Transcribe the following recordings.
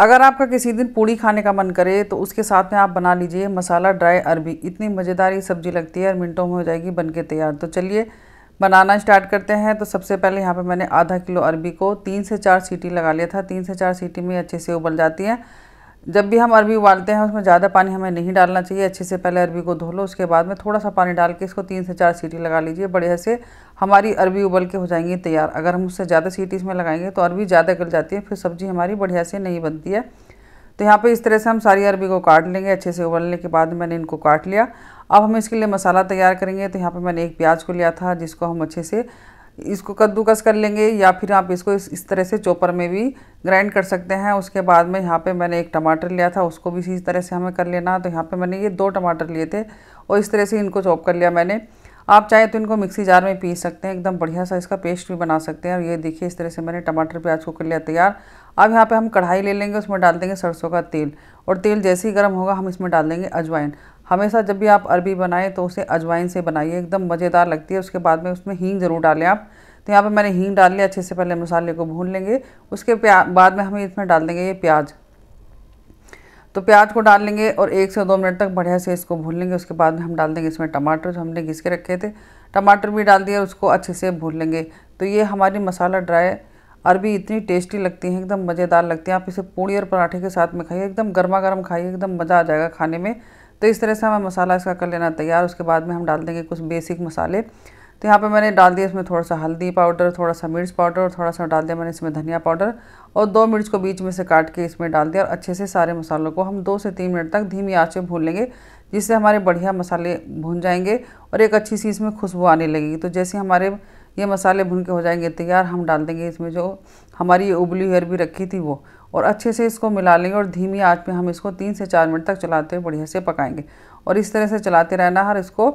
अगर आपका किसी दिन पूड़ी खाने का मन करे तो उसके साथ में आप बना लीजिए मसाला ड्राई अरबी इतनी मज़ेदार ये सब्ज़ी लगती है और मिनटों में हो जाएगी बन के तैयार तो चलिए बनाना स्टार्ट करते हैं तो सबसे पहले यहाँ पे मैंने आधा किलो अरबी को तीन से चार सीटी लगा लिया था तीन से चार सीटी में अच्छे से उबल जाती हैं जब भी हम अरबी उबालते हैं उसमें ज़्यादा पानी हमें नहीं डालना चाहिए अच्छे से पहले अरबी को धो लो उसके बाद में थोड़ा सा पानी डाल के इसको तीन से चार सीटी लगा लीजिए बढ़िया से हमारी अरबी उबल के हो जाएंगी तैयार अगर हम उससे ज़्यादा सीटी इसमें लगाएंगे तो अरबी ज़्यादा गल जाती है फिर सब्ज़ी हमारी बढ़िया से नहीं बनती है तो यहाँ पर इस तरह से हम सारी अरबी को काट लेंगे अच्छे से उबलने के बाद मैंने इनको काट लिया अब हम इसके लिए मसाला तैयार करेंगे तो यहाँ पर मैंने एक प्याज को लिया था जिसको हम अच्छे से इसको कद्दूकस कर लेंगे या फिर आप इसको इस, इस तरह से चॉपर में भी ग्राइंड कर सकते हैं उसके बाद में यहाँ पे मैंने एक टमाटर लिया था उसको भी इसी तरह से हमें कर लेना तो यहाँ पे मैंने ये दो टमाटर लिए थे और इस तरह से इनको चॉप कर लिया मैंने आप चाहे तो इनको मिक्सी जार में पीस सकते हैं एकदम बढ़िया सा इसका पेस्ट भी बना सकते हैं और ये देखिए इस तरह से मैंने टमाटर प्याज को कर लिया तैयार अब यहाँ पे हम कढ़ाई ले लेंगे उसमें डाल देंगे सरसों का तेल और तेल जैसे ही गर्म होगा हम इसमें डाल देंगे अजवाइन हमेशा जब भी आप अरबी बनाएं तो उसे अजवाइन से बनाइए एकदम मज़ेदार लगती है उसके बाद में उसमें हींग ज़रूर डालें आप तो यहाँ पे मैंने हींग डाल लिया अच्छे से पहले मसाले को भून लेंगे उसके बाद में हम इसमें डाल देंगे ये प्याज तो प्याज को डाल लेंगे और एक से दो मिनट तक बढ़िया से इसको भून लेंगे उसके बाद में हम डाल देंगे इसमें टमाटर जो हमने घिस के रखे थे टमाटर भी डाल दिया उसको अच्छे से भून लेंगे तो ये हमारी मसाला ड्राई अरबी इतनी टेस्टी लगती है एकदम मज़ेदार लगती है आप इसे पूड़ी और पराठे के साथ में खाइए एकदम गर्मा गर्म खाइए एकदम मज़ा आ जाएगा खाने में तो इस तरह से हमें मसाला इसका कर लेना तैयार उसके बाद में हम डाल देंगे कुछ बेसिक मसाले तो यहाँ पे मैंने डाल दिया इसमें थोड़ा सा हल्दी पाउडर थोड़ा सा मिर्च पाउडर और थोड़ा सा डाल दिया मैंने इसमें धनिया पाउडर और दो मिर्च को बीच में से काट के इसमें डाल दिया और अच्छे से सारे मसालों को हम दो से तीन मिनट तक धीमी आँच में भून लेंगे जिससे हमारे बढ़िया मसाले भून जाएंगे और एक अच्छी सी इसमें खुशबू आने लगेगी तो जैसे हमारे ये मसाले भून के हो जाएंगे तैयार हम डाल देंगे इसमें जो हमारी उबली हुई अरबी रखी थी वो और अच्छे से इसको मिला लेंगे और धीमी आँच में हम इसको तीन से चार मिनट तक चलाते हुए बढ़िया से पकाएंगे और इस तरह से चलाते रहना हर इसको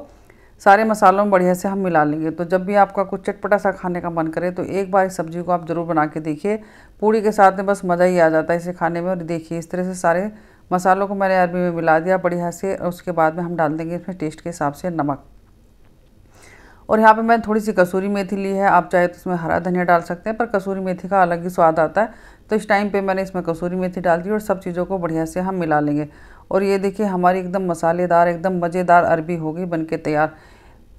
सारे मसालों में बढ़िया से हम मिला लेंगे तो जब भी आपका कुछ चटपटा सा खाने का मन करे तो एक बार इस सब्ज़ी को आप ज़रूर बना के देखिए पूड़ी के साथ में बस मज़ा ही आ जाता है इसे खाने में और देखिए इस तरह से सारे मसालों को मैंने अरबी में मिला दिया बढ़िया से और उसके बाद में हम डाल देंगे इसमें टेस्ट के हिसाब से नमक और यहाँ पे मैंने थोड़ी सी कसूरी मेथी ली है आप चाहे तो इसमें हरा धनिया डाल सकते हैं पर कसूरी मेथी का अलग ही स्वाद आता है तो इस टाइम पे मैंने इसमें कसूरी मेथी डाल दी और सब चीज़ों को बढ़िया से हम मिला लेंगे और ये देखिए हमारी एकदम मसालेदार एकदम मज़ेदार अरबी हो गई बन के तैयार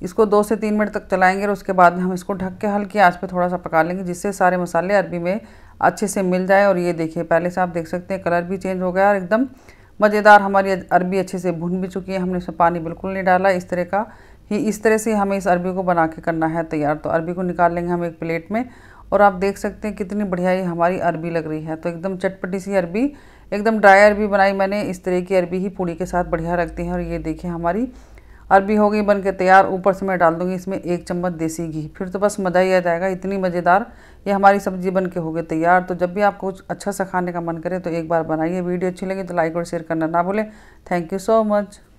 इसको दो से तीन मिनट तक चलाएँगे और उसके बाद में हम इसको ढक के हल्की आँच पर थोड़ा सा पका लेंगे जिससे सारे मसाले अरबी में अच्छे से मिल जाए और ये देखिए पहले से आप देख सकते हैं कलर भी चेंज हो गया और एकदम मज़ेदार हमारी अरबी अच्छे से भुन भी चुकी है हमने इसमें पानी बिल्कुल नहीं डाला इस तरह का ही इस तरह से हमें इस अरबी को बना के करना है तैयार तो अरबी को निकाल लेंगे हम एक प्लेट में और आप देख सकते हैं कितनी बढ़िया ये हमारी अरबी लग रही है तो एकदम चटपटी सी अरबी एकदम ड्राई अरबी बनाई मैंने इस तरह की अरबी ही पूड़ी के साथ बढ़िया रखती है और ये देखिए हमारी अरबी हो गई बन के तैयार ऊपर से मैं डाल दूंगी इसमें एक चम्मच देसी घी फिर तो बस मज़ा ही आ जाएगा इतनी मज़ेदार ये हमारी सब्जी बन के हो गई तैयार तो जब भी आपको कुछ अच्छा सा खाने का मन करे तो एक बार बनाइए वीडियो अच्छी लगी तो लाइक और शेयर करना ना भूलें थैंक यू सो मच